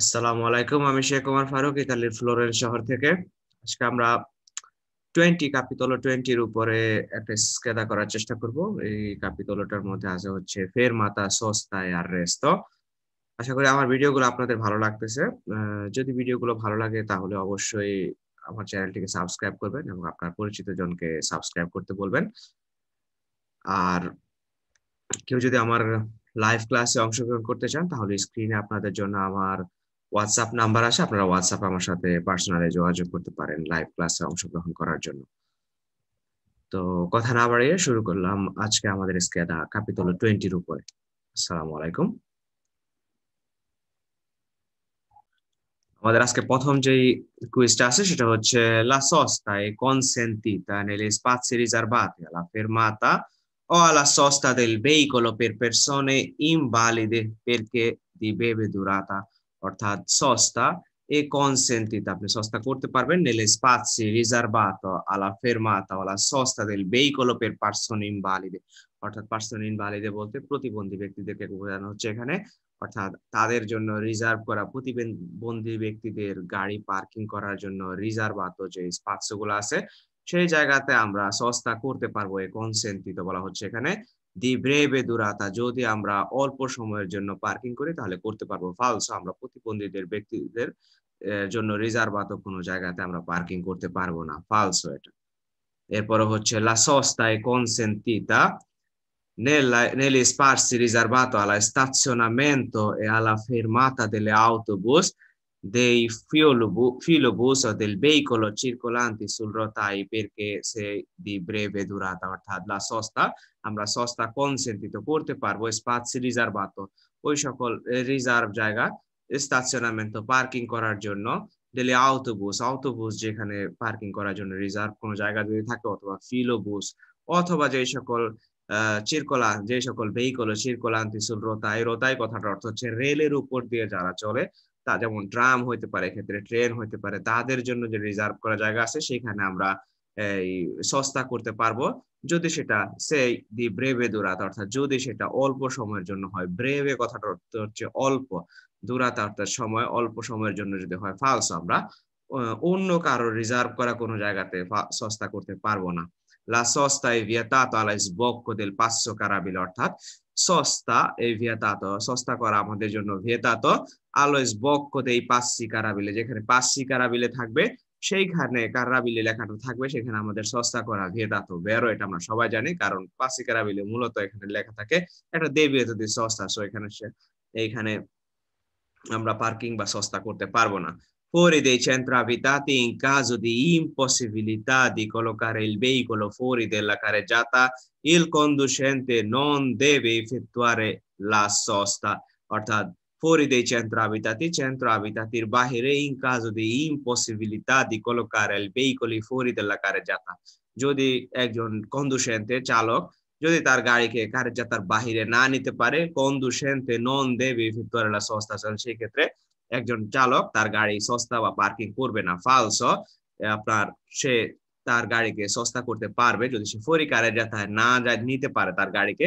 আসসালামু আলাইকুম আমি শেখ কুমার ফারুক ইতালির ফ্লোরেন্স শহর থেকে আজকে আমরা টোয়েন্টি কাপিতলো টোয়েন্টির উপরে একটা স্কেদা করার চেষ্টা করব এই কাপিতলোটার মধ্যে আছে হচ্ছে ফের মাতা সস্তায় আর রেস্ত আশা করি আমার ভিডিওগুলো আপনাদের ভালো লাগতেছে যদি ভিডিওগুলো ভালো লাগে তাহলে অবশ্যই আমার চ্যানেলটিকে সাবস্ক্রাইব করবেন এবং আপনার পরিচিত জনকে সাবস্ক্রাইব করতে বলবেন আর কেউ যদি আমার লাইভ ক্লাসে অংশগ্রহণ করতে চান তাহলে স্ক্রিনে আপনাদের জন্য আমার হোয়াটসঅ্যাপ নাম্বার আছে আপনারা হোয়াটসঅ্যাপ আমার সাথে পার্সোনালি যোগাযোগ করতে পারেন লাইভ ক্লাসে অংশগ্রহণ করার জন্য তো কথা না বাড়িয়ে শুরু করলাম আজকে আমাদের স্কেদা ক্যাপিটাল টোয়েন্টির উপরে আসসালামু আলাইকুম আমাদের আজকে প্রথম যে কুইজটা আছে সেটা হচ্ছে লা সস্তা e consentita nelle spazi riservati alla fermata o alla sosta del veicolo per persone invalide perché di breve অর্থাৎ সস্তা এ consentita আপনি সস্তা করতে পারবেন নেলে স্পাসি রিজার্ভাতো আলা fermata alla সস্তা del veicolo পার্সন ইন invalide অর্থাৎ পার্সন ইনভালিডে বলতে প্রতিবন্ধী ব্যক্তিদেরকে বোঝানো হচ্ছে এখানে অর্থাৎ তাদের জন্য রিজার্ভ করা প্রতিবন্ধী ব্যক্তিদের গাড়ি পার্কিং করার জন্য রিজার্ভাত যে স্পাসগুলো আছে সেই জায়গাতে আমরা সস্তা করতে পারবো এ কনসেন্টিত বলা হচ্ছে এখানে দি ব্রেভে দুরাতা যদি আমরা অল্প সময়ের জন্য পার্কিং করি তাহলে করতে পারবো ফালসো আমরা প্রতিবন্ধীদের ব্যক্তিদের জন্য রিজার্ভ আত কোনো জায়গাতে আমরা পার্কিং করতে পারবো না ফালসো এটা এরপরে হচ্ছে লা সস্তা e consentita nella, negli spazi riservato alla stazionamento e alla fermata delle autobus dei filobusa del veicolo circolanti sul rotai perché se di breve durata অর্থাৎ la sosta আমরা সস্তা কনসেন্ট্রিত করতে পারবো স্পেস রিজার্ভাত ওই সকল রিজার্ভ জায়গা স্টেশনামেন্টো পার্কিং করার জন্য ডেলি অটোবুস অটোবুস যেখানে পার্কিং করার জন্য রিজার্ভ কোনো জায়গা যদি থাকে অথবা ফিলোবুস অথবা যে সকল চিরকলা যে সকল ভেহিকল চিরকলান্তি সুল রোতায় রোতায় কথাটার অর্থ হচ্ছে রেলের উপর দিয়ে যারা চলে তা যেমন ড্রাম হইতে পারে এক্ষেত্রে ট্রেন হইতে পারে তাদের জন্য যে রিজার্ভ করা জায়গা আছে সেখানে আমরা এই সস্তা করতে পারবো যদি সেটা সেই দি ব্রেভে দূরাত অর্থাৎ যদি সেটা অল্প সময়ের জন্য হয় ব্রেভে কথাটা অর্থ হচ্ছে অল্প দূরাত অর্থাৎ সময় অল্প সময়ের জন্য যদি হয় ফালস আমরা অন্য কারো রিজার্ভ করা কোনো জায়গাতে সস্তা করতে পারবো না লা সস্তায় ভিয়াতা তালা ইস কোদেল দিল পাঁচশো কারাবিল অর্থাৎ সস্তা এই vietato. সস্তা করা আমাদের জন্য vietato. Allo sbocco এই passi কারাবিলে যেখানে passi কারাবিলে থাকবে সেইখানে কারাবিলে লেখাটা থাকবে সেখানে আমাদের সস্তা করা ভেদাতো বেরো এটা আমরা সবাই জানি কারণ পাসি কারাবিলে মূলত এখানে লেখা থাকে একটা দেবী যদি সস্তা সো এখানে এইখানে আমরা পার্কিং বা সস্তা করতে পারবো না fuori dei centri abitati in caso di impossibilità di collocare il veicolo fuori della carreggiata, il conducente non deve effettuare la sosta, অর্থাৎ fuori dei centri abitati, centro abitati bahire in caso di impossibilità di collocare il veicolo fuori dalla carreggiata. যদি একজন কন্ডুসেন্টে চালক যদি তার গাড়িকে কার্যাতার বাহিরে না নিতে পারে কন্ডুসেন্টে নন দেবে ফিতুয়ারেলা সংস্থা সেক্ষেত্রে একজন চালক তার গাড়ি সস্তা বা পার্কিং করবে না ফালস আপনার সে তার গাড়িকে সস্তা করতে পারবে যদি সে ফরি কারে যাতায়াত না যায় নিতে পারে তার গাড়িকে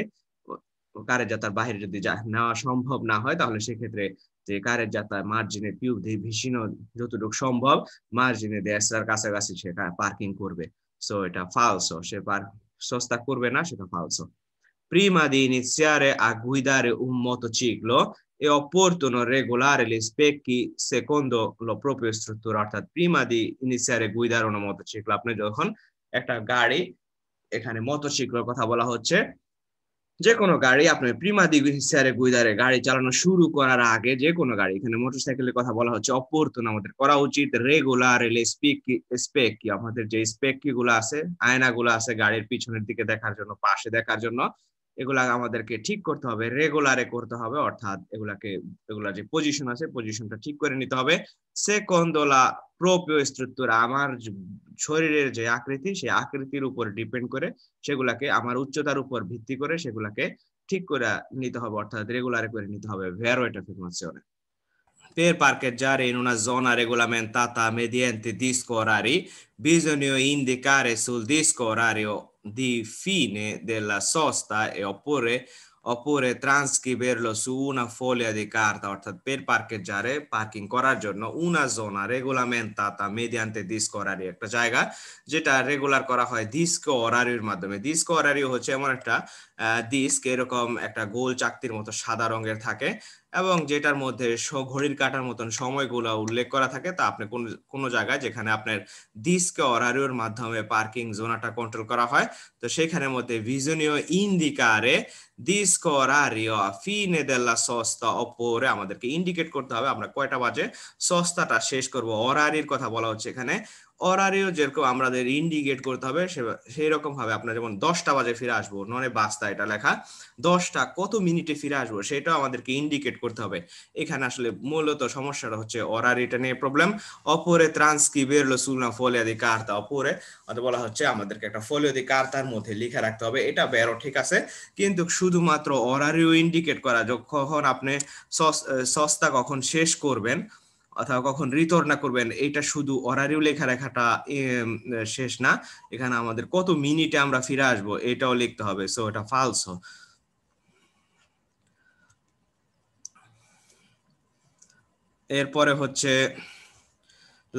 কারের যাতার বাহিরে যদি নেওয়া সম্ভব না হয় তাহলে সেক্ষেত্রে যে কারের যাতায়াত মার্জিনের পিউ দিয়ে ভীষণ যতটুকু সম্ভব মার্জিনে দেশার কাছাকাছি সে পার্কিং করবে সো এটা ফালস সে পার সস্তা করবে না সেটা ফালসো prima di iniziare a guidare è opportuno regolare gli specchi secondo lo proprio struttura অর্থাৎ prima di iniziare a guidare una motociclo আপনি যখন একটা গাড়ি এখানে মোটরসাইকেলের কথা বলা হচ্ছে যে কোনো গাড়ি আপনার প্রিমা দি ইনিসিয়ারে গুইদারে গাড়ি চালানো শুরু করার আগে যে কোনো গাড়ি এখানে মোটরসাইকেলের কথা বলা হচ্ছে অপরতন আমাদের করা উচিত রেগুলার স্পেক স্পেক কি আমাদের যে স্পেক গুলো আছে আয়নাগুলো আছে গাড়ির পিছনের দিকে দেখার জন্য পাশে দেখার জন্য এগুলা আমাদেরকে ঠিক করতে হবে রেগুলারে করতে হবে অর্থাৎ এগুলাকে এগুলা যে পজিশন আছে পজিশনটা ঠিক করে নিতে হবে সেকন্দলা প্রোপিও স্ট্রাকচার আমার শরীরের যে আকৃতি সেই আকৃতির উপর ডিপেন্ড করে সেগুলাকে আমার উচ্চতার উপর ভিত্তি করে সেগুলাকে ঠিক করে নিতে হবে অর্থাৎ রেগুলারে করে নিতে হবে ভেরো এটা পের per জারে in una zona regolamentata mediante disco orari, bisogna indicare সুল disco orario di fine della sosta e oppure oppure transcriverlo su una foglia di carta per parcheggiare parking coraggio জন্য una zona regolamentata mediante disco orario একটা জায়গা যেটা regular করা হয় disco orario orariর মাধ্যমে disco orario হচ্ছে এমন একটা ডিস্ক এরকম একটা গোল চাকতির মতো সাদা রঙের থাকে এবং যেটার মধ্যে ঘড়ির কাটার মতন সময়গুলো উল্লেখ করা থাকে তা আপনি কোন কোনো জায়গায় যেখানে আপনার দিসকে অরারিওর মাধ্যমে পার্কিং জোনাটা কন্ট্রোল করা হয় তো সেখানের মধ্যে ভিজনীয় ইন্ডিকারে দিস্ক অরারিও ফি দেল্লা সস্তা অপরে আমাদেরকে ইন্ডিকেট করতে হবে আমরা কয়টা বাজে সস্তাটা শেষ করব অরারির কথা বলা হচ্ছে এখানে অরারেও যেরকম আমাদের ইন্ডিকেট করতে হবে সেই রকম ভাবে আপনার যেমন দশটা বাজে ফিরে আসবো নয় বাস্তা এটা লেখা দশটা কত মিনিটে ফিরে আসবো সেটাও আমাদেরকে ইন্ডিকেট করতে হবে এখানে আসলে মূলত সমস্যাটা হচ্ছে অরারিটা নিয়ে প্রবলেম অপরে ট্রান্সক্রিবের সুলনা ফলিয়া দি কার্তা অপরে বলা হচ্ছে আমাদেরকে একটা ফলিয়া দি কার্তার মধ্যে লিখে রাখতে হবে এটা বেরো ঠিক আছে কিন্তু শুধুমাত্র অরারিও ইন্ডিকেট করা যখন আপনি সস্তা কখন শেষ করবেন অথবা কখন রিটর্ন করবেন এটা শুধু অরারিও লেখা রেখাটা শেষ না এখানে আমাদের কত মিনিটে আমরা ফিরে আসবো এটাও লিখতে হবে সো এটা ফালস এরপরে হচ্ছে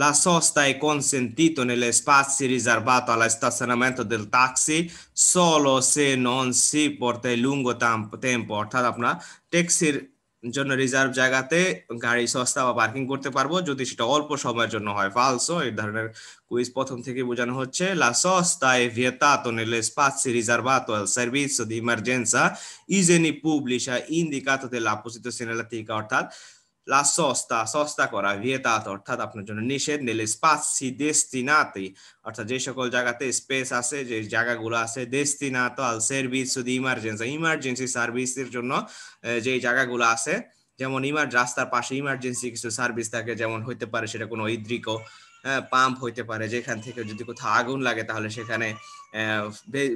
লা সস্তায় কনসেন্টিতো নেলে স্পাস সিরিজ আর বাতালা স্টেশনমেন্টো দেল ট্যাক্সি সোলো সে নন সি পড়তে লুঙ্গো টেম্পো অর্থাৎ আপনার ট্যাক্সির জন্য রিজার্ভ জায়গাতে গাড়ি সস্তা বা পার্কিং করতে পারবো যদি সেটা অল্প সময়ের জন্য হয় ফালসো এই ধরনের কুইজ প্রথম থেকে বোঝানো হচ্ছে লা সস্তা এ ভিয়েতা তো নেলে স্পাসি রিজার্ভা তো সার্ভিস ইমার্জেন্সা ইজ এনি পুবলিশা ইন দি লা লাপসিত সিনেলা অর্থাৎ La সস্তা সস্তা করা ভিয়েতাত অর্থাৎ আপনার জন্য নিষেধ নেলে স্পাসি দেস্তিনাতে অর্থাৎ যে সকল জায়গাতে স্পেস আছে যে জায়গাগুলো আছে দেস্তিনাত আল সার্ভিস শুধু ইমার্জেন্সি ইমার্জেন্সি সার্ভিসের জন্য যে জায়গাগুলো আছে যেমন ইমার রাস্তার পাশে ইমার্জেন্সি কিছু সার্ভিস থাকে যেমন হইতে পারে সেটা কোনো ঐদ্রিক পাম্প হইতে পারে যেখান থেকে যদি কোথাও আগুন লাগে তাহলে সেখানে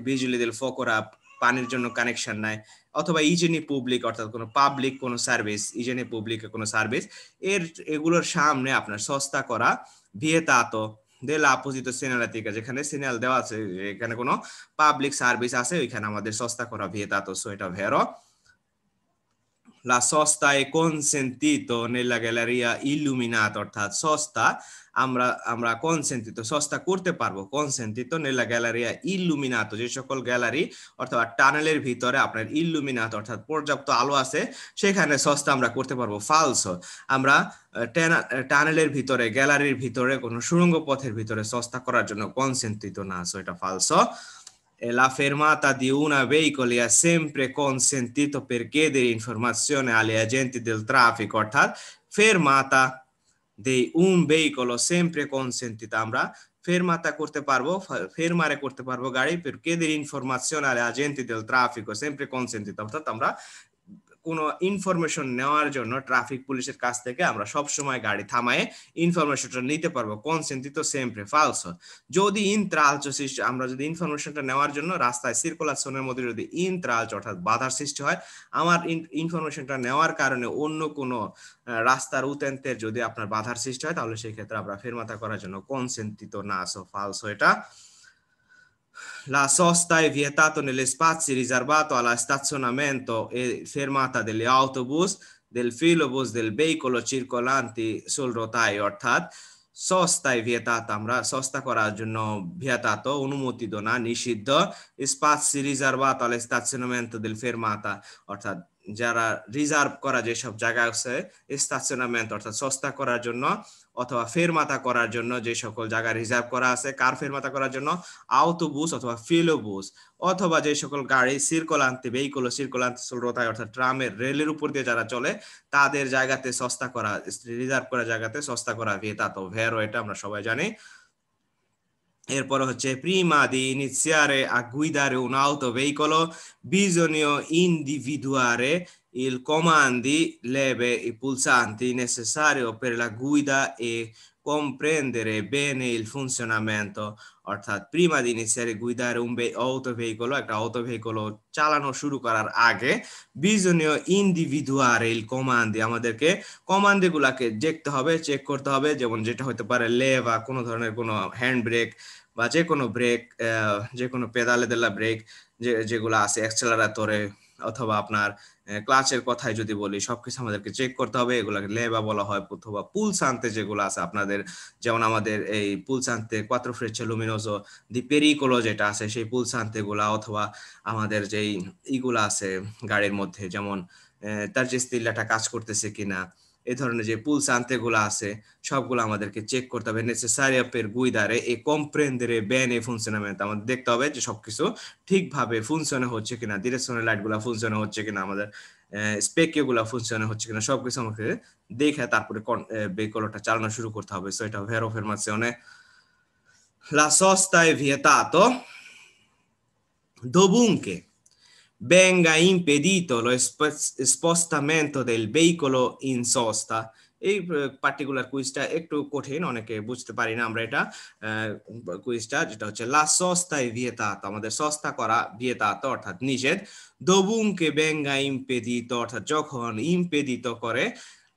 বিজুলি দিল ফকরা পানির জন্য কানেকশন নাই অথবা ইজেনি পাবলিক অর্থাৎ কোনো পাবলিক কোনো সার্ভিস ইজেনি পাবলিক কোনো সার্ভিস এর এগুলোর সামনে আপনার সস্তা করা ভিয়েতাত দেল আপোজিত সিনালা থেকে যেখানে সিনাল দেওয়া আছে এখানে কোনো পাবলিক সার্ভিস আছে ওইখানে আমাদের সস্তা করা ভিয়েতাতো সো এটা ভেরো লা sosta è consentito nella galleria illuminata অর্থাৎ সস্তা আমরা আমরা কনসেন্ট্রিত সস্তা করতে পারবো কনসেন্ট্রিত নেলা গ্যালারিয়া ইলুমিনাত যে সকল গ্যালারি অর্থাৎ টানেলের ভিতরে আপনার ইলুমিনাত অর্থাৎ পর্যাপ্ত আলো আছে সেখানে সস্তা আমরা করতে পারবো ফালস আমরা টানেলের ভিতরে গ্যালারির ভিতরে কোনো সুরঙ্গ পথের ভিতরে সস্তা করার জন্য কনসেন্ট্রিত না সো এটা ফালস e la fermata di una veicoli è sempre consentito per chiedere informazioni agli agenti del traffico, অর্থাৎ fermata দেই un veicolo sempre সেম প্রেকনসেন্টিতে আমরা corte parvo fermare পারবো ফের মারে করতে perché dell'informazione alle agenti del traffico sempre consentita অর্থাৎ কোনো ইনফরমেশন নেওয়ার জন্য ট্রাফিক পুলিশের কাছ থেকে আমরা সব সময় গাড়ি থামায়ে ইনফরমেশনটা নিতে পারবো কনসেন্টিত সেম্প্রে ফালস যদি ইন ত্রাল সৃষ্টি আমরা যদি ইনফরমেশনটা নেওয়ার জন্য রাস্তায় সার্কুলার মধ্যে যদি ইন ত্রালচ অর্থাৎ বাধার সৃষ্টি হয় আমার ইনফরমেশনটা নেওয়ার কারণে অন্য কোনো রাস্তার উতেন্তের যদি আপনার বাধার সৃষ্টি হয় তাহলে সেই ক্ষেত্রে আমরা ফেরমাতা করার জন্য কনসেন্টিত না সো ফালস এটা La sosta è vietata negli spazi riservati alla stazionamento e fermata degli autobus, del filobus, del veicolo circolanti sul rotaio, অর্থাৎ সস্তায় ভিয়েতাত আমরা সস্তা করার জন্য ভিয়েতাত অনুমোদিত না নিষিদ্ধ spazi রিজার্ভাত আল stazionamento del fermata অর্থাৎ যারা রিজার্ভ করা যেসব জায়গা আছে স্টাশনামেন্ট অর্থাৎ সস্তা করার জন্য অথবা ফেরমাতা করার জন্য যে সকল জায়গা রিজার্ভ করা আছে কার ফেরমাতা করার জন্য আউটোবুস অথবা ফিলোবুস অথবা যে সকল গাড়ি সিরকলান্তে ভেহিকল সিরকলান্তে সুলরতায় অর্থাৎ ট্রামের রেলের উপর দিয়ে যারা চলে তাদের জায়গাতে সস্তা করা রিজার্ভ করা জায়গাতে সস্তা করা ভেতা তো ভেরো এটা আমরা সবাই জানি এরপর prima di iniziare a guidare un autoveicolo bisogna individuare i comandi leve i pulsanti necessari per la guida e comprendere bene il funzionamento অর্থাৎ প্রিমা জিনিসের গুইদার উম্বে অটো ভেহিকল একটা অটো ভেহিকল চালানো শুরু করার আগে বিজনীয় ইন্ডিভিজুয়াল এই কমান্ড আমাদেরকে কমান্ডে গুলাকে দেখতে হবে চেক করতে হবে যেমন যেটা হতে পারে লে বা কোনো ধরনের কোনো হ্যান্ড ব্রেক বা যে কোনো ব্রেক যে কোনো পেদালে দেলা ব্রেক যে যেগুলো আছে অ্যাক্সেলারেটরে অথবা আপনার ক্লাসের কথাই যদি বলি সবকিছু আমাদেরকে চেক করতে হবে এগুলাকে লেবা বলা হয় অথবা পুল সান্তে যেগুলো আছে আপনাদের যেমন আমাদের এই পুল সান্তে কোয়াত্রো ফ্রেচে লুমিনোজো দি পেরিকোলো যেটা আছে সেই পুল সান্তে গুলা অথবা আমাদের যেই ইগুলা আছে গাড়ির মধ্যে যেমন তার যে স্টিলটা কাজ করতেছে কিনা এ ধরনের যে পুল সান্তেগুলো আছে সবগুলো আমাদেরকে চেক করতে হবে নেসেসারি আপের গুইদারে এ কম্প্রেন্দেরে ব্যান এ ফুনশনামেন্ট আমাদের দেখতে হবে যে সবকিছু ঠিকভাবে ফুনশনে হচ্ছে কিনা ডিরেকশনের লাইটগুলো ফুনশনে হচ্ছে কিনা আমাদের স্পেকেগুলো ফুনশনে হচ্ছে কিনা সবকিছু আমাকে দেখে তারপরে বেকলটা চালানো শুরু করতে হবে সো এটা ভেরো অনেক লা সস্তায় ভিয়েতা তো দবুংকে venga impedito lo spostamento del veicolo in sosta এই পার্টিকুলার কুইজটা একটু কঠিন অনেকে বুঝতে পারি না আমরা এটা কুইজটা যেটা হচ্ছে লা সস্তায় ভিয়েতাত আমাদের সস্তা করা ভিয়েতাত অর্থাৎ নিষেধ দবুংকে বেঙ্গা ইম্পেদিত অর্থাৎ যখন ইম্পেদিত করে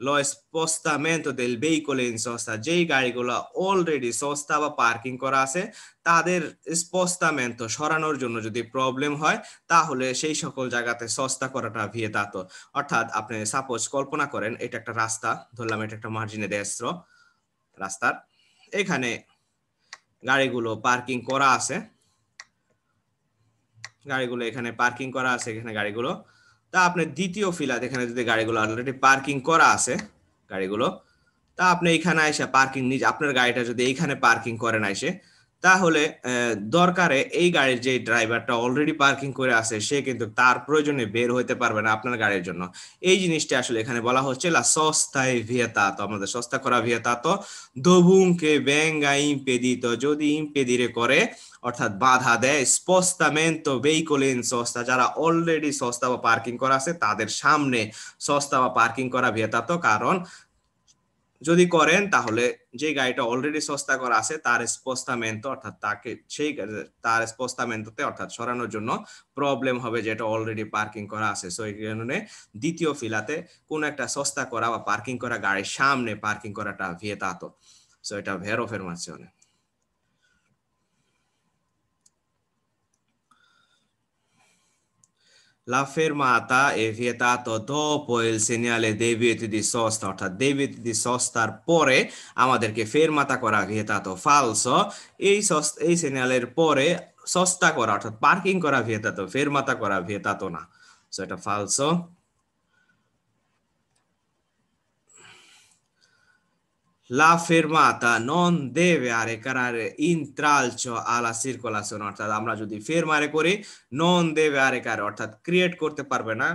lo স্পস্তামেন্টো del veicolo in sosta যেই গাড়িগুলো অলরেডি সস্তা বা পার্কিং করা আছে তাদের স্পস্তামেন্টো সরানোর জন্য যদি প্রবলেম হয় তাহলে সেই সকল জায়গাতে সস্তা করাটা ভিয়েতাত অর্থাৎ আপনি সাপোজ কল্পনা করেন এটা একটা রাস্তা ধরলাম এটা একটা মার্জিনে দেস্ত্র রাস্তার এখানে গাড়িগুলো পার্কিং করা আছে গাড়িগুলো এখানে পার্কিং করা আছে এখানে গাড়িগুলো তা আপনার দ্বিতীয় ফিলার এখানে যদি গাড়িগুলো অলরেডি পার্কিং করা আছে গাড়িগুলো তা আপনি এখানে আইসা পার্কিং নিজ আপনার গাড়িটা যদি এইখানে পার্কিং করেন এসে তাহলে দরকারে এই গাড়ির যে ড্রাইভারটা অলরেডি পার্কিং করে আছে সে কিন্তু তার প্রয়োজনে বের হইতে পারবে না আপনার গাড়ির জন্য এই জিনিসটা আসলে এখানে বলা হচ্ছে লা সস্তায় ভিয়েতা তো আমাদের সস্তা করা ভিয়েতা তো দবুংকে ব্যাঙ্গা ইম্পেদিত যদি ইম্পেদিরে করে অর্থাৎ বাধা দেয় স্পস্তামেন্ত ভেহিকলিন সস্তা যারা অলরেডি সস্তা বা পার্কিং করা আছে তাদের সামনে সস্তা বা পার্কিং করা ভেতাতো কারণ যদি করেন তাহলে যে গাড়িটা অলরেডি সস্তা করা আছে তার স্পস্তামেন্ত অর্থাৎ তাকে সেই তার স্পস্তামেন্ততে অর্থাৎ সরানোর জন্য প্রবলেম হবে যেটা অলরেডি পার্কিং করা আছে সো এই কারণে দ্বিতীয় ফিলাতে কোনো একটা সস্তা করা বা পার্কিং করা গাড়ির সামনে পার্কিং করাটা ভিয়ে তাতো সো এটা ভেরো মাঝে লাফেরমাতা এভিয়েতা তদপ এল সিনিয়ালে দেবিয়েতি দি সস্তা অর্থাৎ দেবিয়েতি দি সস্তার পরে আমাদেরকে ফেরমাতা করা ভিয়েতা তো ফালস এই এই সিনিয়ালের পরে সস্তা করা অর্থাৎ পার্কিং করা ভিয়েতা তো ফেরমাতা করা ভিয়েতা তো না সো এটা ফালস La fermata non deve arrecare intralcio alla circulation অর্থাৎ আমরা যদি ফেরমারে করি নন দেবে আরেকারে অর্থাৎ ক্রিয়েট করতে পারবে না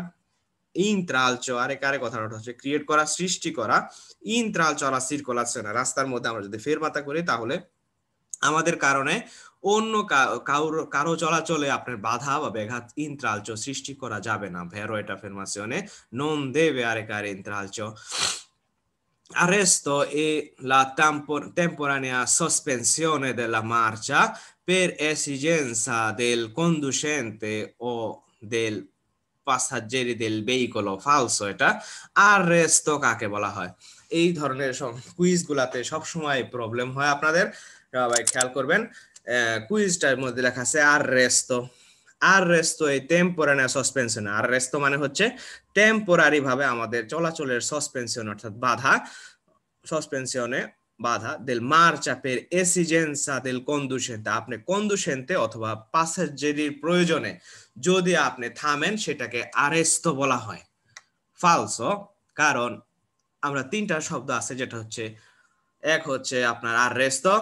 ইন্ত্রালচ আরেকারে কথার অর্থ হচ্ছে ক্রিয়েট করা সৃষ্টি করা ইন্ত্রালচ আলা সিরকুলাশন রাস্তার মধ্যে আমরা যদি ফেরমাতা করি তাহলে আমাদের কারণে অন্য কারো কারো চলাচলে আপনার বাধা বা ব্যাঘাত ইন্ত্রালচ সৃষ্টি করা যাবে না ভেরো এটা ফেরমাসিওনে নন দেবে আরেকারে ইন্ত্রালচ arresto e la tempor- temporanea sospensione della marcia per esigenza del conducente o del passaggeri del veicolo falso eta arresto kake bola কাকে বলা হয় এই ধরনের কুইজগুলাতে সবসময় প্রবলেম হয় আপনাদের সবাই খেয়াল করবেন কুইজটার মধ্যে লেখা আছে arresto আরেস্টো এই টেম্পোরারি সাসপেনশন আরেস্টো মানে হচ্ছে টেম্পোরারি ভাবে আমাদের চলাচলের সাসপেনশন অর্থাৎ বাধা সাসপেনশনে বাধা দেল মার্চা পের এসিজেন্সা দেল conducente আপনি কন্ডুশেন্টে অথবা পাসাজেরির প্রয়োজনে যদি আপনি থামেন সেটাকে আরেস্টো বলা হয় ফালসো কারণ আমরা তিনটা শব্দ আছে যেটা হচ্ছে এক হচ্ছে আপনার আরেস্টো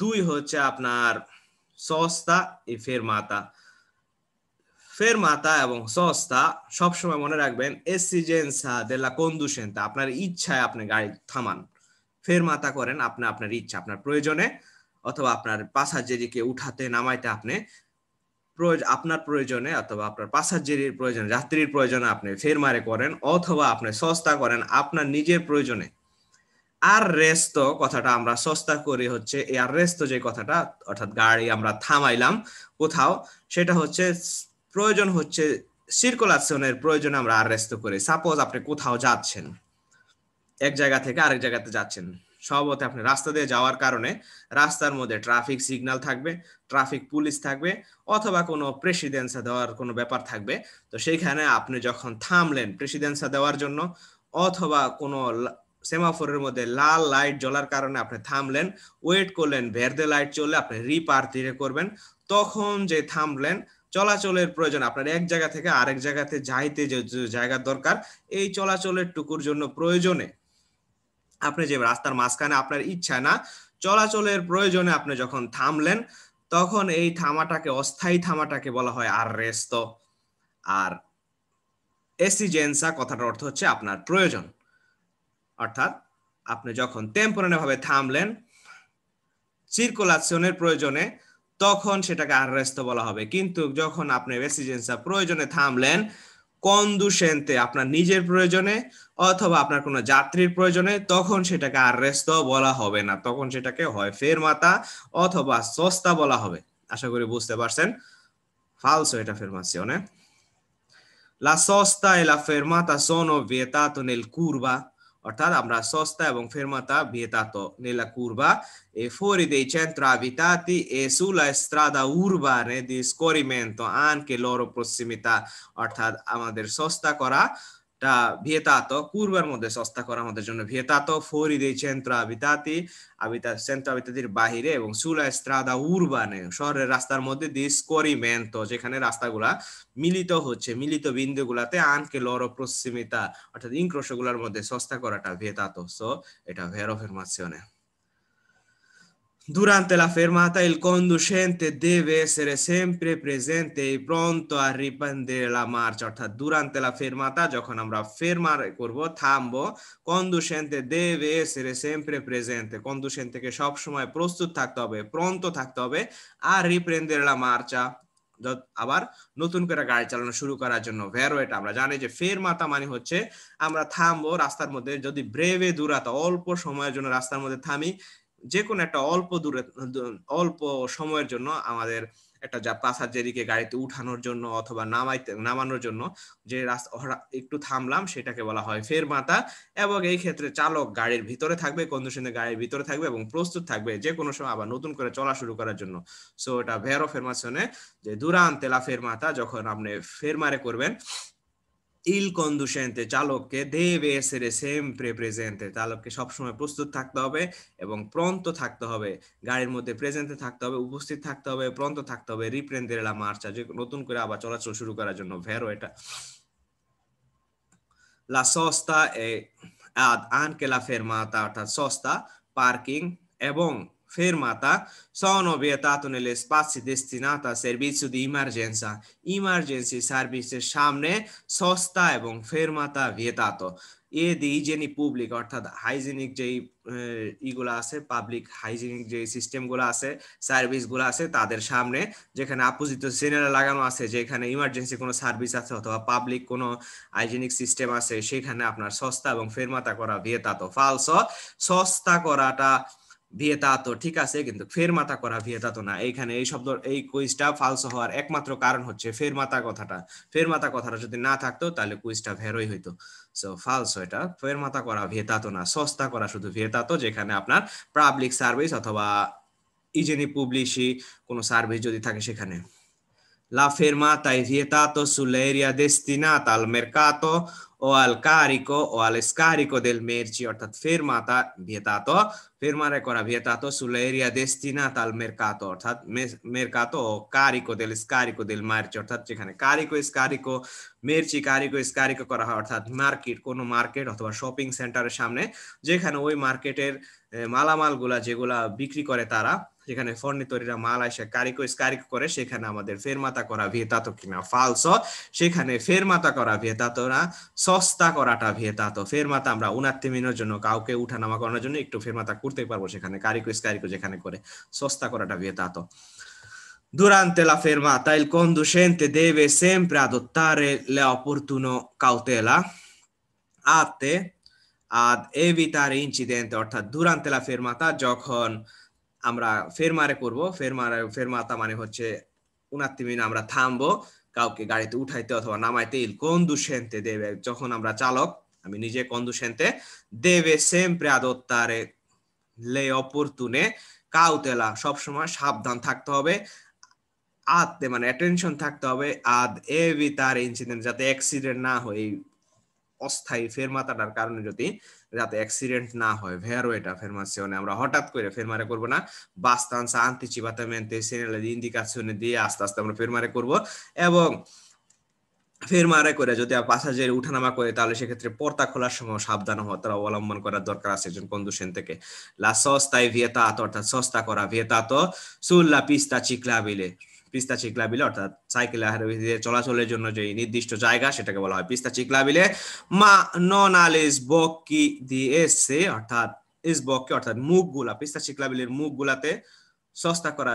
দুই হচ্ছে আপনার সস্তা এ ফেরমাতা ফেরমাতা এবং সস্তা সবসময় মনে রাখবেন এসিজেন্সা দেলা কন্দুসেন্তা আপনার ইচ্ছায় আপনি গাড়ি থামান ফেরমাতা করেন আপনি আপনার ইচ্ছা আপনার প্রয়োজনে অথবা আপনার পাসাজেরিকে উঠাতে নামাইতে আপনি আপনার প্রয়োজনে অথবা আপনার পাসাজেরির প্রয়োজনে যাত্রীর প্রয়োজনে আপনি ফেরমারে করেন অথবা আপনি সস্তা করেন আপনার নিজের প্রয়োজনে আর রেস্ত কথাটা আমরা সস্তা করি হচ্ছে এই আর রেস্ত যে কথাটা অর্থাৎ গাড়ি আমরা থামাইলাম কোথাও সেটা হচ্ছে প্রয়োজন হচ্ছে সার্কুলাশনের প্রয়োজন আমরা আর রেস্ত করি সাপোজ আপনি কোথাও যাচ্ছেন এক জায়গা থেকে আরেক জায়গাতে যাচ্ছেন সবতে আপনি রাস্তা দিয়ে যাওয়ার কারণে রাস্তার মধ্যে ট্রাফিক সিগন্যাল থাকবে ট্রাফিক পুলিশ থাকবে অথবা কোনো প্রেসিডেন্সা দেওয়ার কোনো ব্যাপার থাকবে তো সেইখানে আপনি যখন থামলেন প্রেসিডেন্সা দেওয়ার জন্য অথবা কোনো সেমাফোরের মধ্যে লাল লাইট জ্বলার কারণে আপনি থামলেন ওয়েট করলেন ভেরদে লাইট চললে আপনি রিপার ধীরে করবেন তখন যে থামলেন চলাচলের প্রয়োজন আপনার এক জায়গা থেকে আরেক জায়গাতে যাইতে যে জায়গা দরকার এই চলাচলের টুকুর জন্য প্রয়োজনে আপনি যে রাস্তার মাঝখানে আপনার ইচ্ছা না চলাচলের প্রয়োজনে আপনি যখন থামলেন তখন এই থামাটাকে অস্থায়ী থামাটাকে বলা হয় আর রেস্ত আর এসিজেন্সা কথাটার অর্থ হচ্ছে আপনার প্রয়োজন অর্থাৎ আপনি যখন ভাবে থামলেন সার্কুলাশনের প্রয়োজনে তখন সেটাকে আরেস্ট বলা হবে কিন্তু যখন আপনি রেসিডেন্সা প্রয়োজনে থামলেন কন্দুসেন্তে আপনার নিজের প্রয়োজনে অথবা আপনার কোনো যাত্রীর প্রয়োজনে তখন সেটাকে আরেস্ট বলা হবে না তখন সেটাকে হয় ফের মাতা অথবা সস্তা বলা হবে আশা করি বুঝতে পারছেন ফালসো এটা ফেরমাসিওনে লা সস্তা e la fermata sono vietate nel কুরবা অর্থাৎ আমরা সস্তা এবং fermata vietato nella curva e fuori dai centri abitati e sulla strada urbane di scorrimento anche loro prossimità অর্থাৎ আমাদের সস্তা করা তা ভিয়েতাত পূর্বের মধ্যে সস্তা করা আমাদের জন্য ভিয়েতাত ফোরি দে চেন্ত্র আবিতাতি আবিতা সেন্ত্র আবিতাতির বাহিরে এবং সুলা স্ত্রাদা উর্বানে শহরের রাস্তার মধ্যে দিস করি মেন্ত যেখানে রাস্তাগুলা মিলিত হচ্ছে মিলিত বিন্দু গুলাতে আনকে লর প্রসীমিতা অর্থাৎ ইংক্রশ গুলার মধ্যে সস্তা করাটা ভিয়েতাত সো এটা ভেরো ফেরমাসিও Durante la fermata il conducente deve essere sempre presente e pronto a riprendere la marcia durante la fermata যখন আমরা ফেরমার করব tambo, conducente deve essere sempre presente conducenteকে সব সময় প্রস্তুত থাকতে হবে pronto থাকতে হবে আর riprendere la marcia আবার নতুন করে গাড়ি চালানো শুরু করার জন্য ভেরো এটা আমরা জানি যে ফের মাতা মানে হচ্ছে আমরা থামবো রাস্তার মধ্যে যদি ব্রেভে দূরাতা অল্প সময়ের জন্য রাস্তার মধ্যে থামি যে কোনো একটা অল্প দূরে অল্প সময়ের জন্য আমাদের একটা যা পাসার্জারিকে গাড়িতে উঠানোর জন্য অথবা নামাইতে নামানোর জন্য যে রাস্তা একটু থামলাম সেটাকে বলা হয় ফের মাথা এবং এই ক্ষেত্রে চালক গাড়ির ভিতরে থাকবে কন্ডিশনে গাড়ির ভিতরে থাকবে এবং প্রস্তুত থাকবে যে কোনো সময় আবার নতুন করে চলা শুরু করার জন্য সো এটা ভেরো ফেরমাসনে যে দুরান তেলা ফের মাথা যখন আপনি ফেরমারে করবেন ইল কন্ডুসেন্টে চালককে দেবে সেরে সেম্প্রে প্রেজেন্টে চালককে সবসময় প্রস্তুত থাকতে হবে এবং প্রন্ত থাকতে হবে গাড়ির মধ্যে প্রেজেন্টে থাকতে হবে উপস্থিত থাকতে হবে প্রন্ত থাকতে হবে রিপ্রেন্দেরেলা মার্চা যে নতুন করে আবার চলাচল শুরু করার জন্য ভেরো এটা লা সস্তা ad anche la fermata অর্থাৎ সস্তা পার্কিং এবং fermata sono vietato negli spazi destinati a servizio di emergenza. Emergency সার্ভিসের সামনে সস্তা এবং ফেরমাতা vietato. এ দি ইজেনি পাবলিক অর্থাৎ হাইজেনিক যেই ইগুলো আছে পাবলিক হাইজেনিক যে সিস্টেমগুলো আছে সার্ভিসগুলো আছে তাদের সামনে যেখানে আপোজিত সিনারা লাগানো আছে যেখানে ইমার্জেন্সি কোনো সার্ভিস আছে অথবা পাবলিক কোনো হাইজেনিক সিস্টেম আছে সেখানে আপনার সস্তা এবং ফেরমাতা করা ভিয়েতাতো ফালস সস্তা করাটা ভিয়েতাতো ঠিক আছে কিন্তু ফের মাথা করা ভিয়েতাতো না এইখানে এই শব্দ এই কুইজটা ফালস হওয়ার একমাত্র কারণ হচ্ছে ফের মাথা কথাটা ফের মাথা কথাটা যদি না থাকতো তাহলে কুইজটা ভেরোই হইতো সো ফালস এটা ফের মাথা করা ভিয়েতাতো না সস্তা করা শুধু ভিয়েতাতো যেখানে আপনার পাবলিক সার্ভিস অথবা ইজেনি পুবলিশি কোনো সার্ভিস যদি থাকে সেখানে লা ফের মাতা ভিয়েতাতো সুলেরিয়া দেস্তিনাত আল মেরকাতো o al কারিকো ও আল স্কারিকো দেল মেরচি অর্থাৎ ফেরমাতা ভিয়েতাতো ফেরমারে করা ভিয়েতাতো সুলে এরিয়া দেস্তিনাত আল মেরকাতো অর্থাৎ মেরকাতো ও কারিকো দেল স্কারিকো দেল মার্চি cicane carico কারিকো স্কারিকো মেরচি কারিকো স্কারিকো করা হয় market, cono market, মার্কেট অথবা শপিং সেন্টারের সামনে যেখানে ওই মার্কেটের মালামালগুলা যেগুলা বিক্রি করে তারা যেখানে ফর্নিতরীরা মাল আসে কারিকো স্কারিকো করে সেখানে আমাদের ফেরমাতা করা ভিয়েতাতো কিনা ফালস সেখানে ফেরমাতা করা ভিয়েতাতো না স সস্তা করাটা ভেতাতো ফেরমাতা আমরা উনাত্তিমিনের জন্য কাউকে উঠানামা করানোর জন্য একটু ফেরমাতা করতে পারবো সেখানে কারিকু স্কারিকু যেখানে করে সস্তা করাটা ভেতাতো Durante la fermata il conducente deve sempre adottare l'opportuno cautela atte ad evitare incidente অর্থাৎ durante la fermata যখন আমরা ফেরমারে করব ফেরমারে ফেরমাতা মানে হচ্ছে 29 আমরা থামবো কাউকে গাড়িতে উঠাইতে অথবা নামাইতে ইল কন্দুসেন্তে দেবে যখন আমরা চালক আমি নিজে কন্দুসেন্তে দেবে সেম আদত্তারে লে অপরতুনে কাউতেলা সবসময় সাবধান থাকতে হবে আতে মানে অ্যাটেনশন থাকতে হবে আদ এবি তার ইনসিডেন্ট যাতে অ্যাক্সিডেন্ট না হয় অস্থায়ী ফের মাতাটার কারণে যদি যাতে অ্যাক্সিডেন্ট না হয় এটা ফেরমাসিওনে আমরা হঠাৎ করে ফেরমারে করব না বাস্তানসা আন্তিচিবাতামেন্তে সেনেলে ইন্ডিকাশনে দিয়ে আস্তে আস্তে আমরা ফেরমারে করব এবং ফের মারে করে যদি পাসাজের উঠানামা করে তাহলে সেক্ষেত্রে পর্দা খোলার সময় সাবধান হওয়া তারা অবলম্বন করার দরকার আছে একজন কন্দুসেন থেকে লা সস্তায় ভিয়েতাত অর্থাৎ সস্তা করা ভিয়েতাত সুল্লা পিস্তা চিকলা বিলে পিস্তা চিকলা বিলে অর্থাৎ সাইকেল চলাচলের জন্য যে নির্দিষ্ট জায়গা সেটাকে বলা হয় পিস্তা চিকলা বিলে মা নন ইস বকি এসে অর্থাৎ ইস বককে অর্থাৎ মুখগুলা পিস্তা চিকলা বিলের গুলাতে সস্তা করা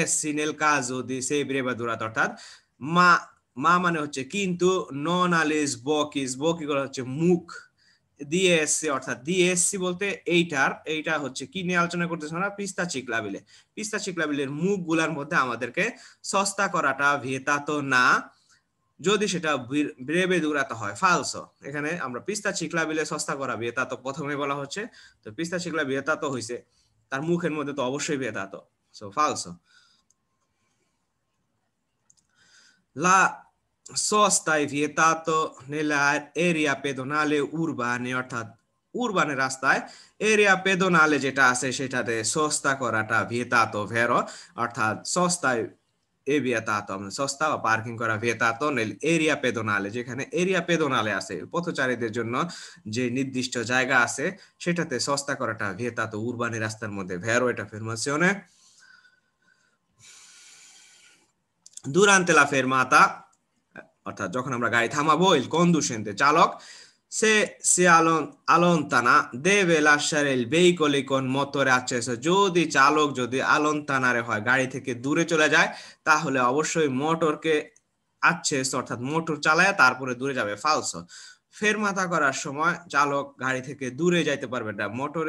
এস সিনেল কাজ দি সে বা দুরাত অর্থাৎ মা মা মানে হচ্ছে কিন্তু নন ইস বক ইস বকি করা হচ্ছে মুখ ডিএসসি অর্থাৎ ডিএসসি বলতে এইটার এইটা হচ্ছে কি নিয়ে আলোচনা করতেছে না পিস্তা চিকলাবিলে পিস্তা চিকলাবিলের মুখগুলার মধ্যে আমাদেরকে সস্তা করাটা ভেতা তো না যদি সেটা ব্রেবে দৌড়াতে হয় ফালস এখানে আমরা পিস্তা চিকলা বিলে সস্তা করা বেতা তো প্রথমে বলা হচ্ছে তো পিস্তা চিকলা বেতা তো হইছে তার মুখের মধ্যে তো অবশ্যই বেতা তো সো ফালস লা সস্তায় এত নেলার এরিয়া পেদনালে উরবানে অর্থাৎ উরবানের রাস্তায় এরিয়া পেদনালে যেটা আছে সেটাতে সস্তা করাটা ভিয়েতাত ভেরো অর্থাৎ সস্তায় এ ভিয়েতাত মানে সস্তা বা পার্কিং করা ভিয়েতাত এরিয়া পেদোনালে যেখানে এরিয়া পেদোনালে আছে পথচারীদের জন্য যে নির্দিষ্ট জায়গা আছে সেটাতে সস্তা করাটা ভিয়েতাত উরবানি রাস্তার মধ্যে ভেরো এটা ফেরমাসিওনে durante la fermata অর্থাৎ যখন আমরা গাড়ি থামাবো ইল দূষণতে চালক সে সে আলন আলন্তানা দেবে লাশারেল বেইকলি কোন মতরে আছে যদি চালক যদি আলন্তানারে হয় গাড়ি থেকে দূরে চলে যায় তাহলে অবশ্যই মোটরকে আছে অর্থাৎ মোটর চালায় তারপরে দূরে যাবে ফালসো ফের মাথা করার সময় চালক গাড়ি থেকে দূরে যাইতে পারবে না মোটর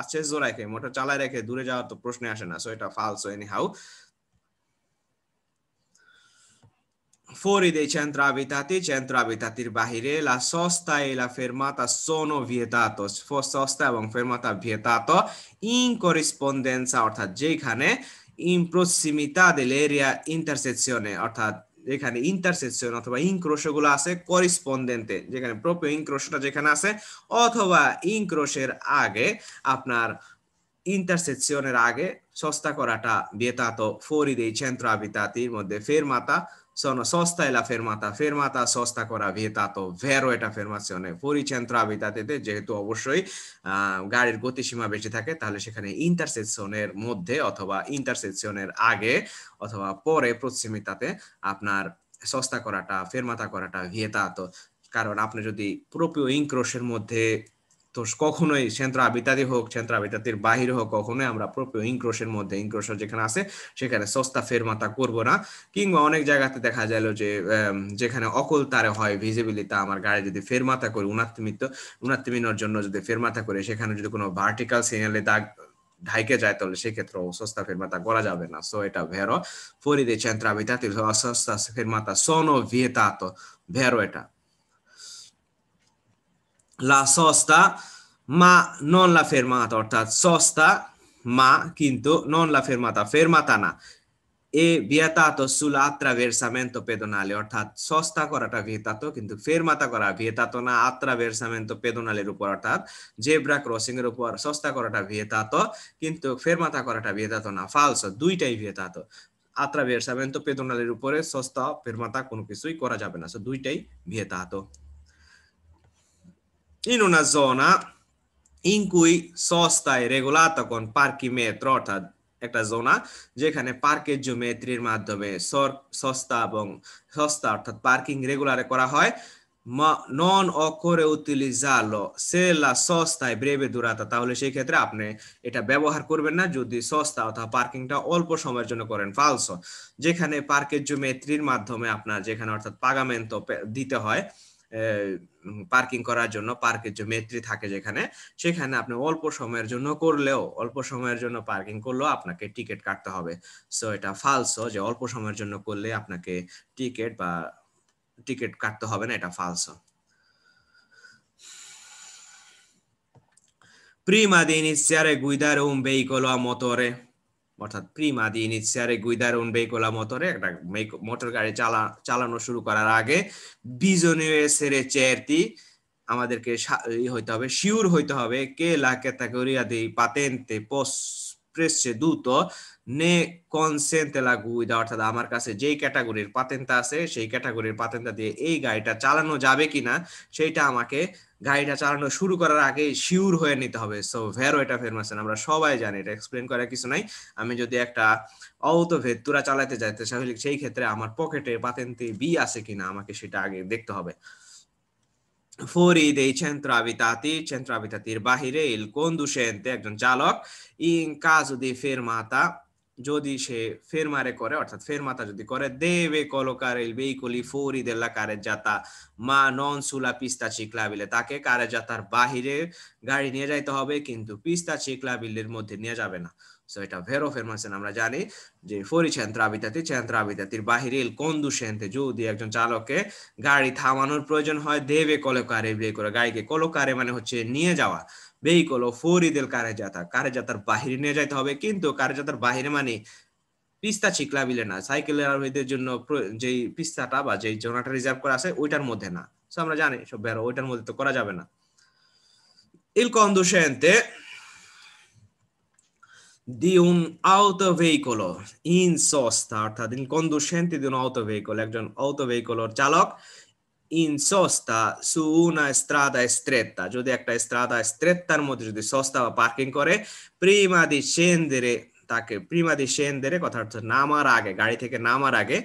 আছে জোরাইকে মোটর চালায় রেখে দূরে যাওয়ার তো প্রশ্ন আসে না সো এটা ফালসো anyhow Fuori dei centri abitati, centri abitati bahire, la sosta e la fermata sono vietato. Sosta এবং fermata vietato in corrispondenza, অর্থাৎ যেখানে in prossimità dell'area intersezione, অর্থাৎ যেখানে ইন্টারসেকশন অথবা ইনক্রোশগুলো আছে করিসপন্ডেন্টে যেখানে প্রোপিও ইনক্রোশটা যেখানে আছে অথবা incrocio er age, apnar intersezione আগে sosta corata vietato fuori dei centri abitati মধ্যে ফের fermata, sono sosta è e la fermata fermata sosta করা vietato vero এটা ফেরমাসিওনে পরিচেন্ত্রা ভিতাতেতে যেহেতু অবশ্যই গাড়ির গতিসীমা বেশি থাকে তাহলে সেখানে ইন্টারসেকশনের মধ্যে অথবা ইন্টারসেকশনের আগে অথবা পরে প্রতিসীমিতাতে আপনার সস্তা করাটা ফেরমাতা করাটা ভিয়েতাতো কারণ আপনি যদি প্রোপিও ইনক্রোশের মধ্যে তো কখনোই সেন্ত্র আবিতাদি হোক সেন্ত্র আবিতাদির বাহির হোক কখনোই আমরা প্রোপিও ইনক্রোশের মধ্যে ইনক্রোশার যেখানে আছে সেখানে সস্তা ফেরমাতা করব না কিংবা অনেক জায়গাতে দেখা গেল যে যেখানে অকল তারে হয় ভিজিবিলিটি আমার গাড়ি যদি ফেরমাতা করি উনাত্মিত উনাত্মিনোর জন্য যদি ফেরমাতা করে সেখানে যদি কোনো ভার্টিক্যাল সিগন্যালে দাগ ঢাইকে যায় তাহলে সেক্ষেত্রে সস্তা ফেরমাতা করা যাবে না সো এটা ভেরো ফরিদে চেন্ত্রাবিতা সস্তা ফেরমাতা সনো ভিয়েতাত ভেরো এটা la sosta ma non la fermata orta sosta ma quinto non la fermata fermata na e vietato sull'attraversamento pedonale orta sosta corata vietato quinto fermata করা vietato na attraversamento pedonale এর উপর অর্থাৎ জেব্রা ক্রসিং এর উপর সস্তা vietato quinto fermata corata vietato na falso দুইটাই vietato attraversamento pedonale এর উপরে সস্তা fermata কোনো কিছুই করা যাবে so সো দুইটাই vietato in una zona in cui sosta è e regolata con parchimetro অর্থাৎ একটা জোনা যেখানে পার্কের জিওমেট্রির মাধ্যমে সস্তা এবং সস্তা অর্থাৎ পার্কিং রেগুলারে করা হয় নন অকরে উতিলিজালো সেলা সস্তায় ব্রেবে দূরাতা তাহলে সেই ক্ষেত্রে আপনি এটা ব্যবহার করবেন না যদি সস্তা অর্থাৎ পার্কিংটা অল্প সময়ের জন্য করেন ফালস যেখানে পার্কের জিওমেট্রির মাধ্যমে আপনার যেখানে অর্থাৎ পাগামেন্ট দিতে হয় পার্কিং করার জন্য পার্কের যে মেত্রী থাকে যেখানে সেখানে আপনি অল্প সময়ের জন্য করলেও অল্প সময়ের জন্য পার্কিং করলেও আপনাকে টিকিট কাটতে হবে সো এটা ফালসো যে অল্প সময়ের জন্য করলে আপনাকে টিকিট বা টিকিট কাটতে হবে না এটা ফালসো Prima di iniziare a guidare un veicolo a motore, অর্থাৎ প্রিমা দিয়ে ইনিশিয়ারে গুইদার বেকোলা মোটরে একটা মোটর গাড়ি চালা চালানো শুরু করার আগে বিজনীয় সেরে চেয়ারটি আমাদেরকে হইতে হবে শিওর হইতে হবে কে লা ক্যাটাগরিয়া দেই পাতেন্তে পস preceduto নে কনসেন্টে লা গুইদা অর্থাৎ আমার কাছে যেই ক্যাটাগরির পাতেনতা আছে সেই ক্যাটাগরির পাতেনতা দিয়ে এই গাড়িটা চালানো যাবে কিনা সেটা আমাকে গাড়িটা চালানো শুরু করার আগে শিওর হয়ে নিতে হবে সো ভেরো এটা ফেরমাসেন আমরা সবাই জানি এটা এক্সপ্লেন করার কিছু নাই আমি যদি একটা অত ভেতুরা চালাতে যাইতে তাহলে সেই ক্ষেত্রে আমার পকেটে পাতেন্তে বি আছে কিনা আমাকে সেটা আগে দেখতে হবে fuori dei centroabitati, centroabitatir bahire, il conducente, একজন চালক, in caso di fermata যদি সে ফেরমারে করে অর্থাৎ ফের মাথা যদি করে দেবে কলকারে বেইকলি ফোরি দেলা কারে যাতা মা নন সুলা পিস্তা চিকলা বিলে তাকে কারে যাতার বাহিরে গাড়ি নিয়ে যাইতে হবে কিন্তু পিস্তা চিকলা বিলের মধ্যে নিয়ে যাবে না সো এটা ভেরো ফেরমাসেন আমরা জানি যে ফরি ছেন্ত্রাবিতাতি ছেন্ত্রাবিতাতির বাহিরে কন্দুসেন্তে যদি একজন চালককে গাড়ি থামানোর প্রয়োজন হয় দেবে কলকারে বিয়ে করে গাড়িকে কলকারে মানে হচ্ছে নিয়ে যাওয়া বেইকল ও ফরিদেল কারেজাতা কারেজাতার বাহিরে নিয়ে যাইতে হবে কিন্তু কারেজাতার বাহিরে মানে পিস্তা চিকলা বিলে না সাইকেল আরোহীদের জন্য যে পিস্তাটা বা যে জোনাটা রিজার্ভ করা আছে ওইটার মধ্যে না সো আমরা জানি সব বেরো ওইটার মধ্যে তো করা যাবে না ইল il conducente di un autoveicolo in sosta অর্থাৎ il conducente আউট অফ autoveicolo একজন আউট অফ autoveicolo চালক in sosta su una strada stretta giù di একটা strada stretta, strettaর মধ্যে di sosta বা parking করে prima di scendere তাকে প্রিমা দি scendere কথা হচ্ছে নামার আগে গাড়ি থেকে নামার আগে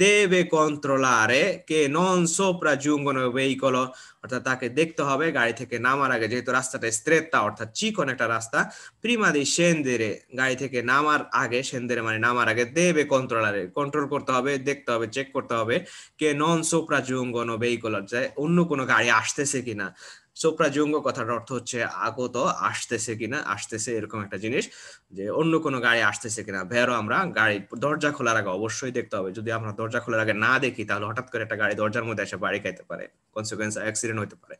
দেবে কন্ট্রোলারে কে নন সোপরা জুঙ্গন ভেহিকল অর্থাৎ তাকে দেখতে হবে গাড়ি থেকে নামার আগে যেহেতু রাস্তাটা স্ত্রেতা অর্থাৎ চিকন একটা রাস্তা প্রিমা দি সেন্দেরে গাড়ি থেকে নামার আগে সেন্দেরে মানে নামার আগে দেবে কন্ট্রোলারে কন্ট্রোল করতে হবে দেখতে হবে চেক করতে হবে কে নন জুঙ্গন ভেহিকল যে অন্য কোনো গাড়ি আসতেছে কিনা সোপ্রাজুঙ্গ কথার অর্থ হচ্ছে আগত আসতেছে কিনা আসতেছে এরকম একটা জিনিস যে অন্য কোনো গাড়ি আসতেছে কিনা ভেরো আমরা গাড়ি দরজা খোলার আগে অবশ্যই দেখতে হবে যদি আমরা দরজা খোলার আগে না দেখি তাহলে হঠাৎ করে একটা গাড়ি দরজার মধ্যে এসে বাড়ি খাইতে পারে কনসিকুয়েন্স অ্যাক্সিডেন্ট হতে পারে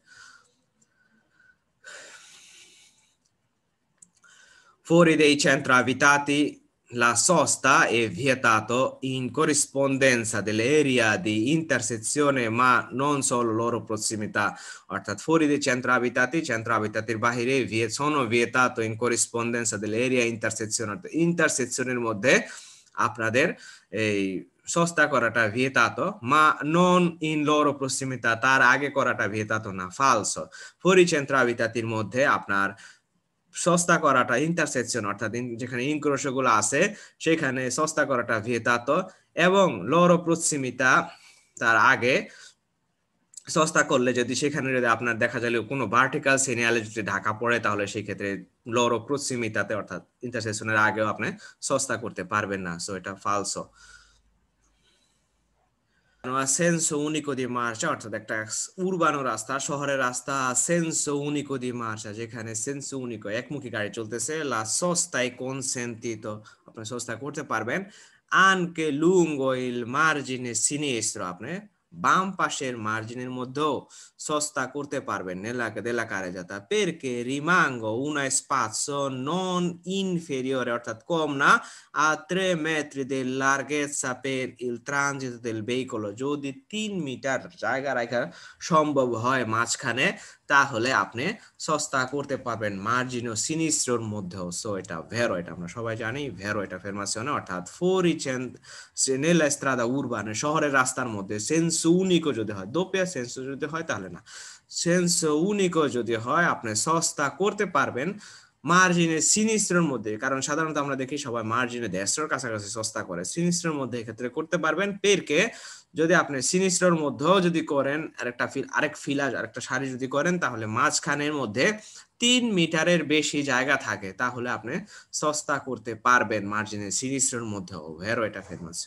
ফোর ইদে centri abitati la sosta è vietato in corrispondenza dell'area di intersezione ma non solo loro prossimità Ortat fuori ফরিদে centro abitati centro abitatiর bahire sono vietato in corrispondenza dell'area intersezione Intersezione ইন্টারসেকশনের মধ্যে আপনাদের এই সস্তা করাটা ভিয়েতাত মা নন ইন লোর প্রসিমিতা corata vietato, una falso. Fuori ফালস abitati চেন্ত্রাবিতাতির modè, আপনার সস্তা করাটা ইন্টারসেকশন অর্থাৎ যেখানে ইনক্রোশগুলো আছে সেখানে সস্তা করাটা ভিয়েতাত এবং লর প্রচ্ছিমিতা তার আগে সস্তা করলে যদি সেখানে যদি আপনার দেখা যায় কোনো ভার্টিক্যাল সিনিয়ালে যদি ঢাকা পড়ে তাহলে সেই ক্ষেত্রে লর প্রচ্ছিমিতাতে অর্থাৎ ইন্টারসেকশনের আগেও আপনি সস্তা করতে পারবেন না সো এটা ফালসো সেন্সো মার্চা অর্থাৎ একটা উর্বান রাস্তা শহরের রাস্তা সেন্সো উনিকো যেখানে সেন্সো একমুখী গাড়ি চলতেছে লা সস্তায় কোন সেন্তি তো আপনি সস্তা করতে পারবেন আন কে লুঙ্গ ইল মার্জিনে সিনিয়েস্ত্র আপনি বাম পাশের মার্জিনের মধ্যেও সস্তা করতে পারবেন এলাকা এলাকারে যাতা পেরকে রিমাঙ্গ উনাইশ পাঁচশো নন ইনফেরিয়র অর্থাৎ কম না আত্রে মেত্রি দে লার্গেট সাপের ইল ট্রানজিট দেল যদি তিন মিটার জায়গা রাখা সম্ভব হয় মাঝখানে তাহলে আপনি সস্তা করতে পারবেন মার্জিন ও সিনিস্ট্রোর মধ্যেও সো এটা ভেরো এটা আমরা সবাই জানি ভেরো এটা ফেরমাসিওনে অর্থাৎ ফোরিচেন নেল এস্ত্রাদা উরবানে শহরের রাস্তার মধ্যে সেন্স উনিকো যদি হয় দোপিয়া সেন্স যদি হয় তাহলে না সেন্স উনিকো যদি হয় আপনি সস্তা করতে পারবেন মার্জিনের সিনিস্টের মধ্যে কারণ সাধারণত আমরা দেখি সবাই মার্জিনে দেড়শোর কাছাকাছি সস্তা করে সিনিস্টের মধ্যে এক্ষেত্রে করতে পারবেন পেরকে যদি আপনি সিনিস্টের মধ্যেও যদি করেন আরেকটা ফিল আরেক ফিলাজ আরেকটা শাড়ি যদি করেন তাহলে মাঝখানের মধ্যে তিন মিটারের বেশি জায়গা থাকে তাহলে আপনি সস্তা করতে পারবেন মার্জিনের সিনিস্টের মধ্যেও ভেরো এটা ফেমাস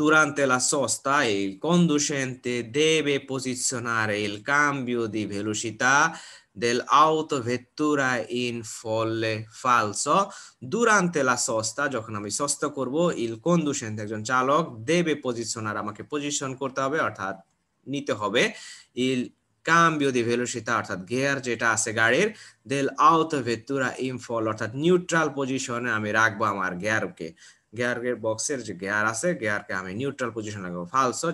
durante la sosta il conducente deve posizionare il cambio di velocità dell'autovettura in folle falso durante la সস্তা যখন আমি সস্তা করব ইল কন্ডুসেন্ট একজন চালক দেবে পজিশনার আমাকে পজিশন করতে হবে অর্থাৎ নিতে হবে ইল কাম্বিও দি ভেলোসিতা অর্থাৎ গিয়ার যেটা আছে গাড়ির দেল আউত ভেতুরা ইমফল অর্থাৎ নিউট্রাল পজিশনে আমি রাখবো আমার গিয়ারকে গেয়ারের বক্সের যে গিয়ার আছে গিয়ারকে আমি নিউট্রাল পজিশন রাখবো ফালসো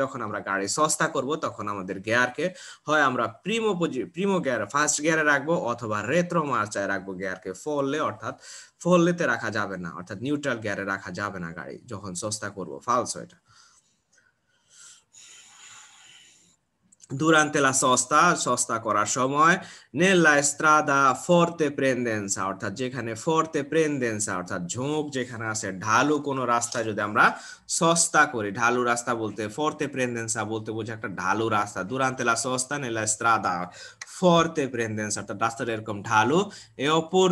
যখন আমরা গাড়ি সস্তা করব তখন আমাদের গিয়ারকে হয় আমরা প্রিমো প্রিমো গিয়ার ফার্স্ট গিয়ারে রাখবো অথবা রেত্রো মার্চায় রাখবো গেয়ারকে ফললে অর্থাৎ ফললেতে রাখা যাবে না অর্থাৎ নিউট্রাল গিয়ারে রাখা যাবে না গাড়ি যখন সস্তা করব ফালসো এটা durante la সস্তা সস্তা করার সময় নেল্লা স্ট্রাদা ফর্তে প্রেন্দেন্সা অর্থাৎ যেখানে ফর্তে প্রেন্দেন্সা অর্থাৎ ঝোঁক যেখানে আছে ঢালু কোনো রাস্তা যদি আমরা সস্তা করি ঢালু রাস্তা বলতে ফর্তে প্রেন্দেন্সা বলতে বুঝি একটা ঢালু রাস্তা দুরান্তে লা সস্তা নেল্লা স্ট্রাদা ফর্তে প্রেন্দেন্সা অর্থাৎ রাস্তাটা এরকম ঢালু এ অপর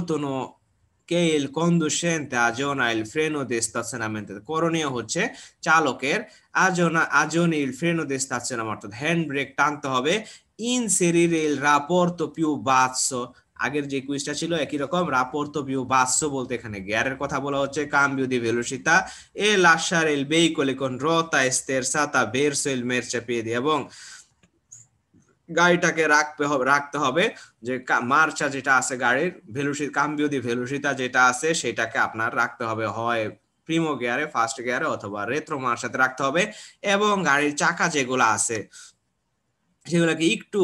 কে il conducente আজনা il ফ্রেন ও stazionamento করণীয় হচ্ছে চালকের আজনা আজনি il freno di stazionamento অর্থাৎ হ্যান্ড ব্রেক টানতে হবে ইন inserire il rapporto পিউ basso আগের যে কুইজটা ছিল একই রকম রাপোর্তো পিউ বাস্য বলতে এখানে গিয়ারের কথা বলা হচ্ছে কাম্বিউ দি ভেলোসিতা এ লাশার এল বেইকোলে কন রতা স্তেরসা তা বেরসো এল মেরচা পেয়ে দিয়ে এবং গাড়িটাকে রাখতে হবে রাখতে হবে যে মার্চা যেটা আছে গাড়ির ভেলুসি কাম্বিয়দি ভেলুসিটা যেটা আছে সেটাকে আপনার রাখতে হবে হয় প্রিমো গিয়ারে ফার্স্ট গিয়ারে অথবা রেত্রো মার্চাতে রাখতে হবে এবং গাড়ির চাকা যেগুলো আছে সেগুলোকে একটু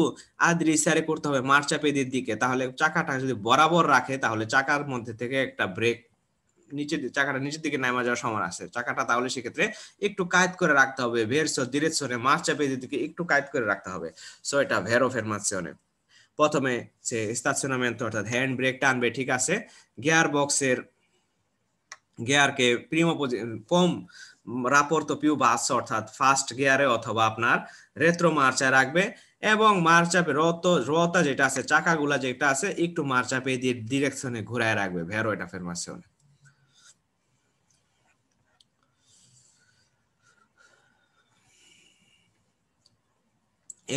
আদ্রি সারে করতে হবে পেদির দিকে তাহলে চাকাটা যদি বরাবর রাখে তাহলে চাকার মধ্যে থেকে একটা ব্রেক নিচের চাকাটা নিচের দিকে নামা যাওয়ার সময় আছে চাকাটা তাহলে সেক্ষেত্রে একটু কায়দ করে রাখতে হবে ভেরসো সরে মাছ চাপে দিকে একটু কায়দ করে রাখতে হবে সো এটা ভেরো ফেরমাসিওনে প্রথমে সে স্টেশনমেন্ট অর্থাৎ হ্যান্ড ব্রেক টানবে ঠিক আছে গিয়ার বক্সের গিয়ারকে প্রিমো কম তো পিউ বাস অর্থাৎ ফার্স্ট গিয়ারে অথবা আপনার রেত্রো মার্চায় রাখবে এবং মার্চাপে রত রতা যেটা আছে চাকাগুলা যেটা আছে একটু মার্চাপে দিয়ে ডিরেকশনে ঘুরায় রাখবে ভেরো এটা ফেরমাসিওনে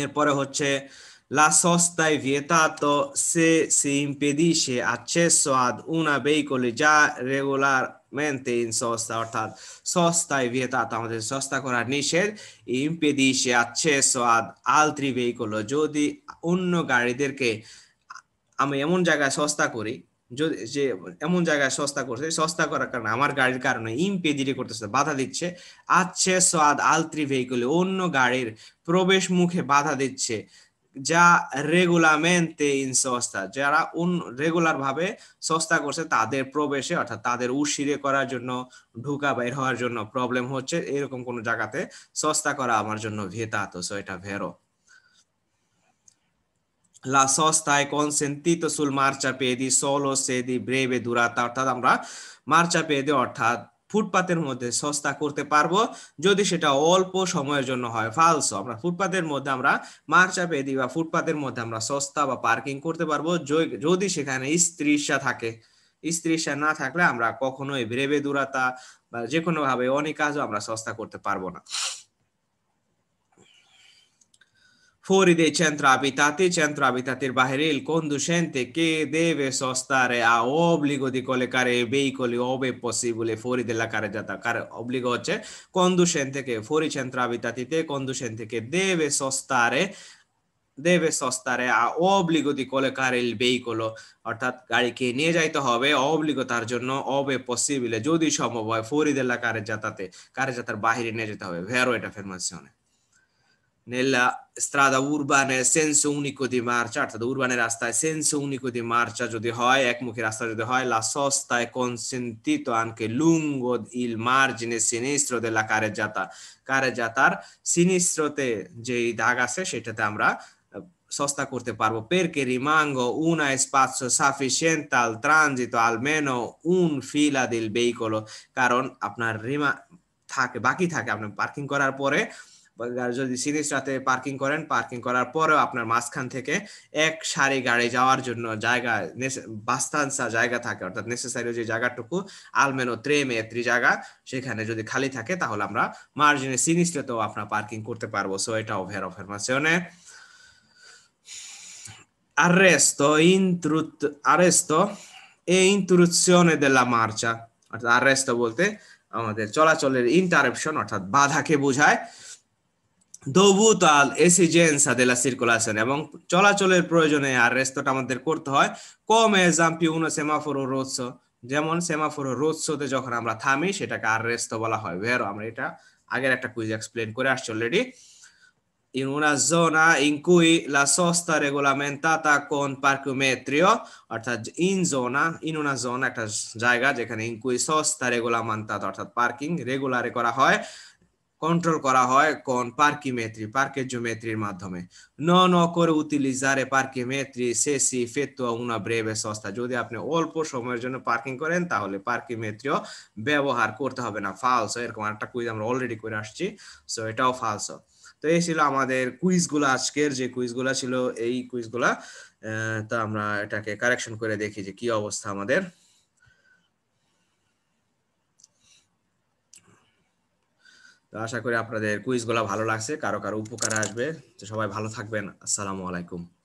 এরপরে হচ্ছে লা সস্তায় ভিয়েতা তো সে সে ইম্পেদিশে সাদ উনা বেইকলে যা রেগুলার মেনতে ইন সস্তা অর্থাৎ সস্তায় ভিয়েতা আমাদের সস্তা করার নিষেধ ইম্পেদিশে আছে সাদ আলত্রি বেইকলো যদি অন্য গাড়িদেরকে আমি এমন জায়গায় সস্তা করি যদি যে এমন জায়গায় সস্তা করছে সস্তা করার কারণে আমার গাড়ির কারণে ইম্পেজিটি করতেছে বাধা দিচ্ছে আচ্ছে সাদ আলত্রি ভেহিকলে অন্য গাড়ির প্রবেশ মুখে বাধা দিচ্ছে যা রেগুলামেন্টে ইন সস্তা যারা রেগুলার ভাবে সস্তা করছে তাদের প্রবেশে অর্থাৎ তাদের উশিরে করার জন্য ঢুকা বের হওয়ার জন্য প্রবলেম হচ্ছে এরকম কোন জায়গাতে সস্তা করা আমার জন্য ভেতা তো সো এটা ভেরো লা সস্তায় কনসেন্তিত সুল মার্চা পেদি সলো সেদি ব্রেবে দুরাতা অর্থাৎ আমরা চাপে পেদি অর্থাৎ ফুটপাতের মধ্যে সস্তা করতে পারবো যদি সেটা অল্প সময়ের জন্য হয় ফালস আমরা ফুটপাতের মধ্যে আমরা মার চাপে দিই বা ফুটপাতের মধ্যে আমরা সস্তা বা পার্কিং করতে পারবো যদি সেখানে স্ত্রীশা থাকে স্ত্রীশা না থাকলে আমরা কখনোই ব্রেবে দূরাতা বা যে কোনো ভাবে অনেক কাজও আমরা সস্তা করতে পারবো না fuori dei centri abitati, centri abitati bahiri, il conducente che deve sostare ha obbligo di collegare i veicoli ove possibile fuori della carreggiata. Car- obbligo c'è, conducente che fuori centri te conducente che deve sostare deve sostare ha obbligo di collegare il veicolo অর্থাৎ গাড়িকে নিয়ে যাইতে হবে oblique তার জন্য অবে পসিবিলে যদি সম্ভব হয় ফরিদেল্লা কারের যাতাতে কারের যাতার বাহিরে নিয়ে যেতে হবে ভেরো এটা ফেরমাসিওনে nella strada উর্বানে senso unico di marcia অর্থাৎ উর্বানের রাস্তায় senso unico di marcia যদি হয় একমুখী রাস্তা যদি হয় la sosta è consentito anche lungo il margine sinistro della carreggiata carreggiatar sinistroতে যেই দাগ আছে সেটাতে আমরা sosta corte parvo perché rimango una spazio sufficiente al transito almeno un fila del veicolo কারণ apna rima, থাকে বাকি থাকে আপনি পার্কিং করার পরে যদি সিরিজ রাতে পার্কিং করেন পার্কিং করার পরেও আপনার মাঝখান থেকে এক সারি গাড়ি যাওয়ার জন্য জায়গা বাস্তানসা জায়গা থাকে অর্থাৎ নেসেসারি যে জায়গাটুকু আলমেনো ত্রে মেত্রি জায়গা সেখানে যদি খালি থাকে তাহলে আমরা মার্জিনে সিরিজ রাতেও আপনার পার্কিং করতে পারবো সো এটা ওভের অফারমাসিওনে arresto, intrut, arresto e intruzione della marcia অর্থাৎ arresto বলতে আমাদের চলাচলের ইন্টারেপশন অর্থাৎ বাধাকে বোঝায় দৌবুতাল এসিজেন্সা দেলা সিরকুলাশন এবং চলাচলের প্রয়োজনে আর রেস্তোটা আমাদের করতে হয় কম এজাম্পিউনো সেমাফোর রোডস যেমন সেমাফোরো রোৎসতে যখন আমরা থামি সেটাকে আর রেস্তো বলা হয় ভেরো আমরা এটা আগের একটা কুইজ এক্সপ্লেন করে আসছি already in una zona in cui la sosta regolamentata কোন পার্কিওমেট্রিও অর্থাৎ ইন জোনা ইন উনা zona একটা জায়গা যেখানে ইন কুই সস্তা রেগুলামান্তাত অর্থাৎ পার্কিং রেগুলারে করা হয় কন্ট্রোল করা হয় কোন পার্কিমেট্রি পার্কেজোমেট্রির মাধ্যমে ন নন অকরে উতিলিজারে পার্কিমেট্রি সেসি ফেতুয়া উনা ব্রেভে সস্তা যদি আপনি অল্প সময়ের জন্য পার্কিং করেন তাহলে পার্কিমেট্রিও ব্যবহার করতে হবে না ফালস এরকম একটা কুইজ আমরা অলরেডি করে আসছি সো এটাও ফালস তো এই ছিল আমাদের কুইজগুলো আজকের যে কুইজগুলো ছিল এই কুইজগুলো তা আমরা এটাকে কারেকশন করে দেখি যে কি অবস্থা আমাদের তো আশা করি আপনাদের কুইজগুলো ভালো লাগছে কারো কারো উপকার আসবে তো সবাই ভালো থাকবেন আসসালামু আলাইকুম